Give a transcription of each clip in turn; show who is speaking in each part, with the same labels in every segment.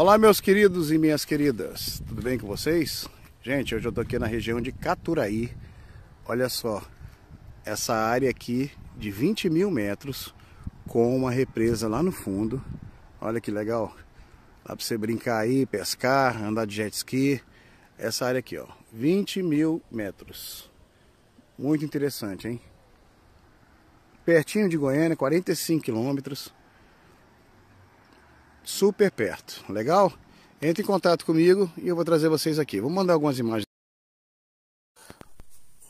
Speaker 1: Olá meus queridos e minhas queridas, tudo bem com vocês? Gente, hoje eu estou aqui na região de Caturaí, olha só, essa área aqui de 20 mil metros com uma represa lá no fundo, olha que legal, dá para você brincar aí, pescar, andar de jet ski, essa área aqui ó, 20 mil metros, muito interessante hein? Pertinho de Goiânia, 45 quilômetros, super perto. Legal? Entre em contato comigo e eu vou trazer vocês aqui. Vou mandar algumas imagens.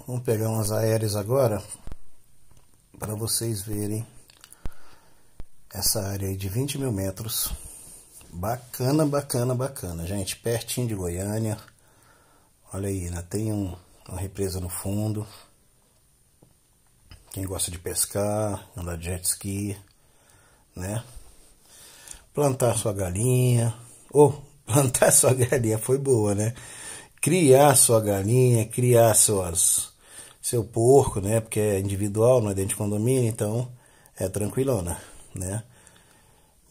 Speaker 2: Vamos pegar umas aéreas agora
Speaker 3: para vocês verem essa área aí de 20 mil metros. Bacana, bacana, bacana, gente. Pertinho de Goiânia. Olha aí, né? tem um, uma represa no fundo. Quem gosta de pescar, andar de jet ski, né? plantar sua galinha, ou oh, plantar sua galinha foi boa, né? Criar sua galinha, criar suas seu porco, né? Porque é individual, não é dentro de condomínio, então é tranquilona, né?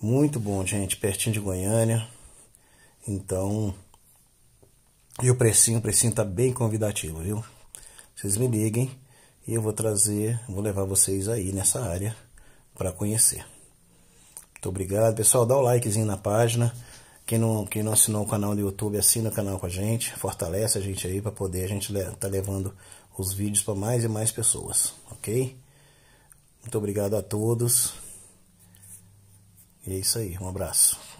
Speaker 3: Muito bom, gente, pertinho de Goiânia. Então, e o precinho, o precinho tá bem convidativo, viu? Vocês me liguem e eu vou trazer, vou levar vocês aí nessa área para conhecer. Muito obrigado. Pessoal, dá o um likezinho na página. Quem não, quem não assinou o canal do YouTube, assina o canal com a gente. Fortalece a gente aí para poder a gente tá levando os vídeos para mais e mais pessoas, ok? Muito obrigado a todos. E é isso aí. Um abraço.